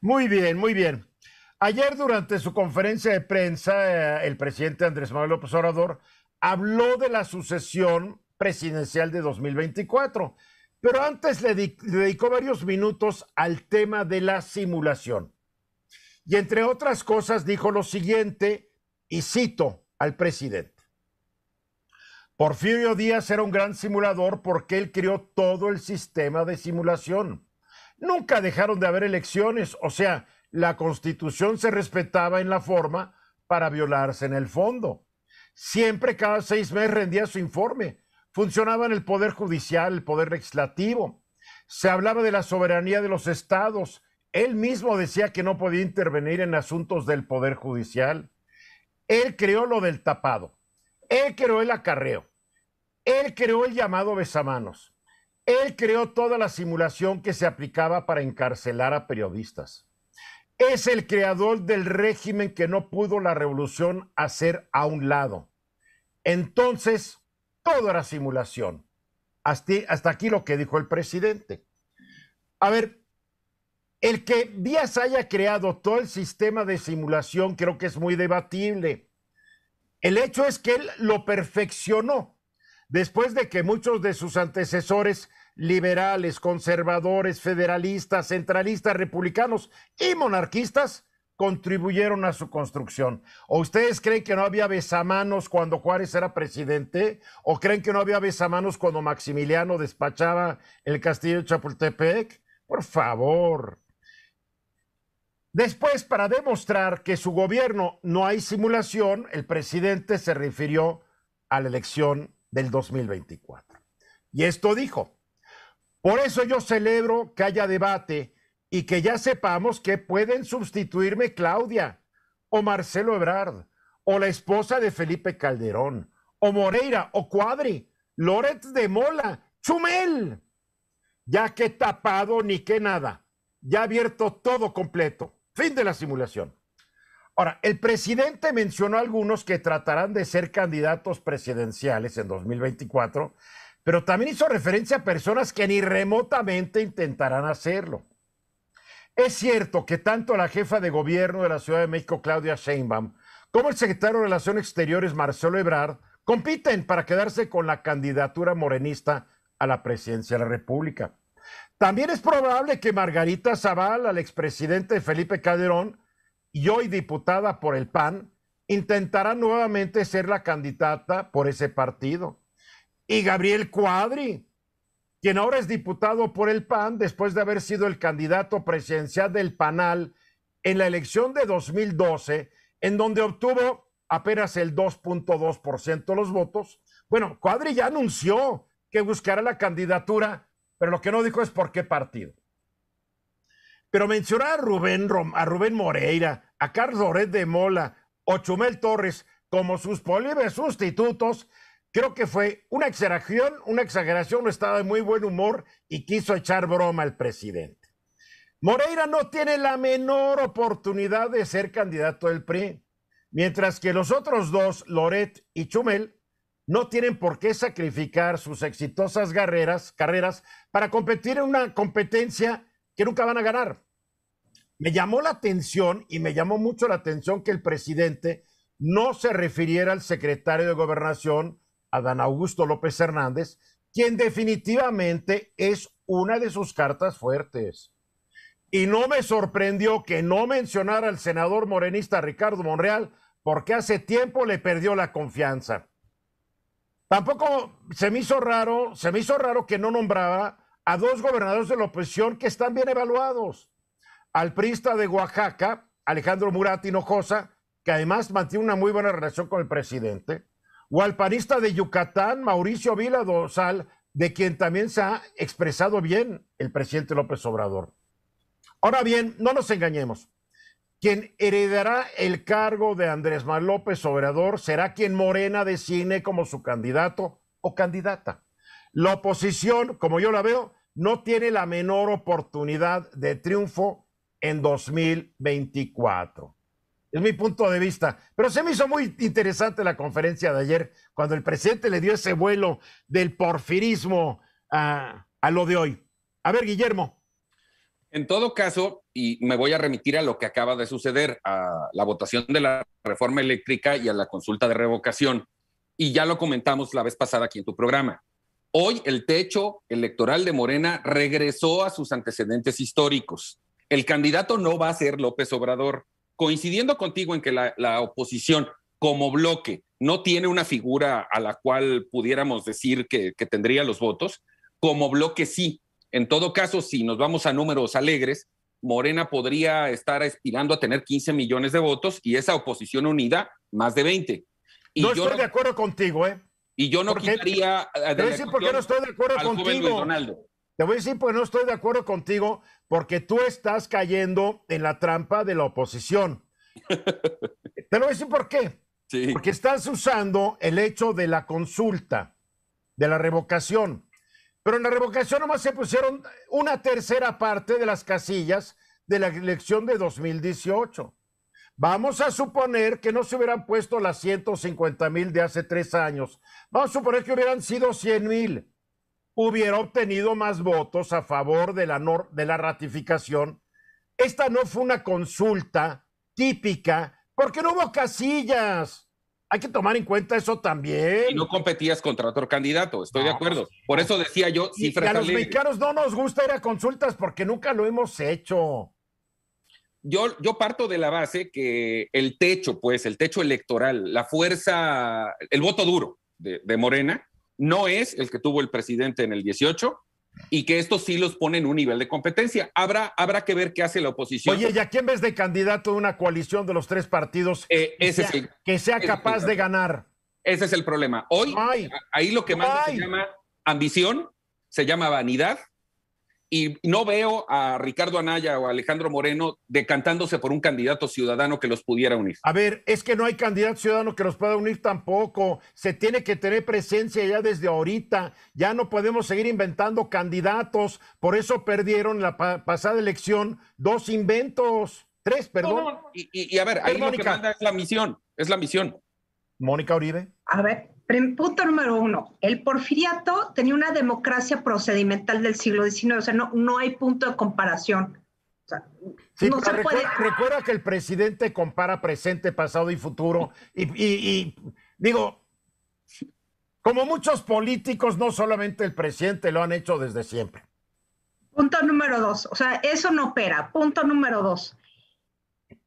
Muy bien, muy bien. Ayer durante su conferencia de prensa, eh, el presidente Andrés Manuel López Obrador habló de la sucesión presidencial de 2024, pero antes le, dedicó varios minutos al tema de la simulación. Y entre otras cosas dijo lo siguiente, y cito al presidente. Porfirio Díaz era un gran simulador porque él creó todo el sistema de simulación. Nunca dejaron de haber elecciones, o sea, la constitución se respetaba en la forma para violarse en el fondo. Siempre cada seis meses rendía su informe. Funcionaba en el poder judicial, el poder legislativo. Se hablaba de la soberanía de los estados. Él mismo decía que no podía intervenir en asuntos del poder judicial. Él creó lo del tapado. Él creó el acarreo. Él creó el llamado besamanos. Él creó toda la simulación que se aplicaba para encarcelar a periodistas. Es el creador del régimen que no pudo la revolución hacer a un lado. Entonces, todo era simulación. Hasta, hasta aquí lo que dijo el presidente. A ver, el que Díaz haya creado todo el sistema de simulación creo que es muy debatible. El hecho es que él lo perfeccionó después de que muchos de sus antecesores liberales, conservadores, federalistas, centralistas, republicanos y monarquistas contribuyeron a su construcción. ¿O ustedes creen que no había besamanos cuando Juárez era presidente? ¿O creen que no había besamanos cuando Maximiliano despachaba el castillo de Chapultepec? Por favor. Después, para demostrar que su gobierno no hay simulación, el presidente se refirió a la elección del 2024. Y esto dijo, por eso yo celebro que haya debate y que ya sepamos que pueden sustituirme Claudia o Marcelo Ebrard o la esposa de Felipe Calderón o Moreira o Cuadri, Loret de Mola, Chumel. Ya que tapado ni que nada, ya abierto todo completo. Fin de la simulación. Ahora, el presidente mencionó a algunos que tratarán de ser candidatos presidenciales en 2024, pero también hizo referencia a personas que ni remotamente intentarán hacerlo. Es cierto que tanto la jefa de gobierno de la Ciudad de México, Claudia Sheinbaum, como el secretario de Relaciones Exteriores, Marcelo Ebrard, compiten para quedarse con la candidatura morenista a la presidencia de la República. También es probable que Margarita Zaval, al expresidente Felipe Calderón, y hoy diputada por el PAN, intentará nuevamente ser la candidata por ese partido. Y Gabriel Cuadri, quien ahora es diputado por el PAN después de haber sido el candidato presidencial del PANAL en la elección de 2012, en donde obtuvo apenas el 2.2% de los votos. Bueno, Cuadri ya anunció que buscará la candidatura, pero lo que no dijo es por qué partido. Pero mencionar a Rubén, a Rubén Moreira, a Carlos Loret de Mola o Chumel Torres como sus polibes sustitutos, creo que fue una exageración, una exageración, estaba de muy buen humor y quiso echar broma al presidente. Moreira no tiene la menor oportunidad de ser candidato del PRI, mientras que los otros dos, Loret y Chumel, no tienen por qué sacrificar sus exitosas carreras para competir en una competencia que nunca van a ganar me llamó la atención y me llamó mucho la atención que el presidente no se refiriera al secretario de gobernación, Dan Augusto López Hernández, quien definitivamente es una de sus cartas fuertes. Y no me sorprendió que no mencionara al senador morenista Ricardo Monreal, porque hace tiempo le perdió la confianza. Tampoco se me hizo raro, se me hizo raro que no nombraba a dos gobernadores de la oposición que están bien evaluados, al priista de Oaxaca, Alejandro Murat Hinojosa, que además mantiene una muy buena relación con el presidente, o al panista de Yucatán, Mauricio Vila Dosal, de quien también se ha expresado bien el presidente López Obrador. Ahora bien, no nos engañemos. Quien heredará el cargo de Andrés Manuel López Obrador será quien Morena designe como su candidato o candidata. La oposición, como yo la veo, no tiene la menor oportunidad de triunfo en 2024. Es mi punto de vista. Pero se me hizo muy interesante la conferencia de ayer, cuando el presidente le dio ese vuelo del porfirismo a, a lo de hoy. A ver, Guillermo. En todo caso, y me voy a remitir a lo que acaba de suceder, a la votación de la reforma eléctrica y a la consulta de revocación. Y ya lo comentamos la vez pasada aquí en tu programa. Hoy el techo electoral de Morena regresó a sus antecedentes históricos el candidato no va a ser López Obrador. Coincidiendo contigo en que la, oposición como bloque no tiene una figura a la cual pudiéramos decir que, tendría los votos, como bloque sí. En todo caso, si nos vamos a números alegres, Morena podría estar aspirando a tener 15 millones de votos y esa oposición unida más de 20. Y no yo estoy de acuerdo contigo, ¿eh? Y yo no quitaría... Eh, por qué no estoy de acuerdo contigo. Te voy a decir, pues no estoy de acuerdo contigo porque tú estás cayendo en la trampa de la oposición. Te lo voy a decir por qué. Porque estás usando el hecho de la consulta, de la revocación. Pero en la revocación nomás se pusieron una tercera parte de las casillas de la elección de 2018. Vamos a suponer que no se hubieran puesto las 150 mil de hace tres años. Vamos a suponer que hubieran sido 100 mil hubiera obtenido más votos a favor de la, de la ratificación. Esta no fue una consulta típica porque no hubo casillas. Hay que tomar en cuenta eso también. Y no competías contra otro candidato, estoy de acuerdo. Por eso decía yo Y a los mexicanos no nos gusta ir a consultas porque nunca lo hemos hecho. Yo, yo parto de la base que el techo, pues, el techo electoral, la fuerza, el voto duro de Morena, no es el que tuvo el presidente en el 18 y que estos sí los ponen en un nivel de competencia. Habrá, habrá que ver qué hace la oposición. Oye, ¿y aquí en vez de candidato de una coalición de los tres partidos eh, que, sea, capaz de ganar? Ese es el problema. Hoy, ahí lo que más se llama ambición, se llama vanidad y no veo a Ricardo Anaya o a Alejandro Moreno decantándose por un candidato ciudadano que los pudiera unir. A ver, es que no hay candidato ciudadano que los pueda unir tampoco. Se tiene que tener presencia ya desde ahorita. Ya no podemos seguir inventando candidatos. Por eso perdieron la pasada elección dos inventos. Tres, perdón. Y, a ver, ahí Mónica? es la misión. Es la misión. Mónica Uribe. A ver, Punto número uno, el porfiriato tenía una democracia procedimental del siglo XIX, o sea, no, no hay punto de comparación. recuerda, que el presidente compara presente, pasado y futuro, y digo, como muchos políticos, no solamente el presidente, lo han hecho desde siempre. Punto número dos, o sea, eso no opera. Punto número dos,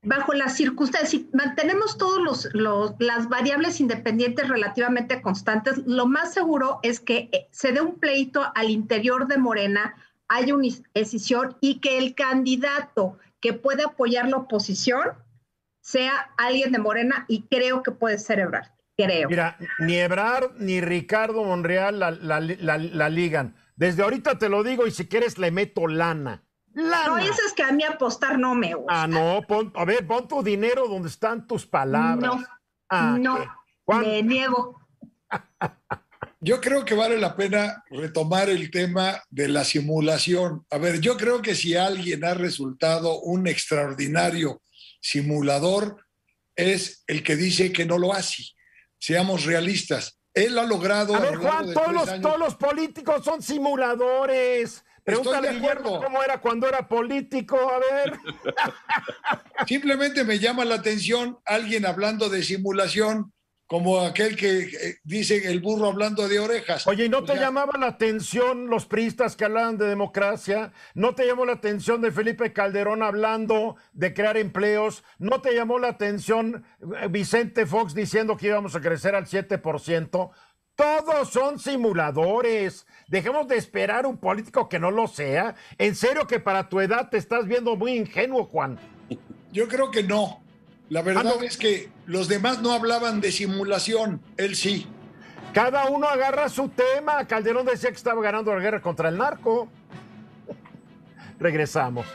bajo las circunstancias, si mantenemos todas los, las variables independientes relativamente constantes, lo más seguro es que eh, se dé un pleito al interior de Morena, haya una decisión y que el candidato que pueda apoyar la oposición sea alguien de Morena y creo que puede ser Ebrard, creo. Mira, ni Ebrard ni Ricardo Monreal la ligan. Desde ahorita te lo digo y si quieres le meto lana. No dices que a mí apostar no me gusta. Ah, no, a ver, pon tu dinero donde están tus palabras. No, ah, no, me niego. Yo creo que vale la pena retomar el tema de la simulación. A ver, yo creo que si alguien ha resultado un extraordinario simulador, es el que dice que no lo hace. Seamos realistas. Él ha logrado... A ver, Juan, todos todos los políticos son simuladores Pregúntale a cómo era cuando era político, a ver. Simplemente me llama la atención alguien hablando de simulación, como aquel que eh, dice el burro hablando de orejas. Oye, ¿y no pues te llamaban llamaba la atención los priistas que hablaban de democracia? ¿No te llamó la atención de Felipe Calderón hablando de crear empleos? ¿No te llamó la atención eh, Vicente Fox diciendo que íbamos a crecer al 7%? Todos son simuladores. Dejemos de esperar un político que no lo sea. En serio que para tu edad te estás viendo muy ingenuo, Juan. Yo creo que no. La verdad es que los demás no hablaban de simulación, él sí. Cada uno agarra su tema. Calderón decía que estaba ganando la guerra contra el narco. Regresamos.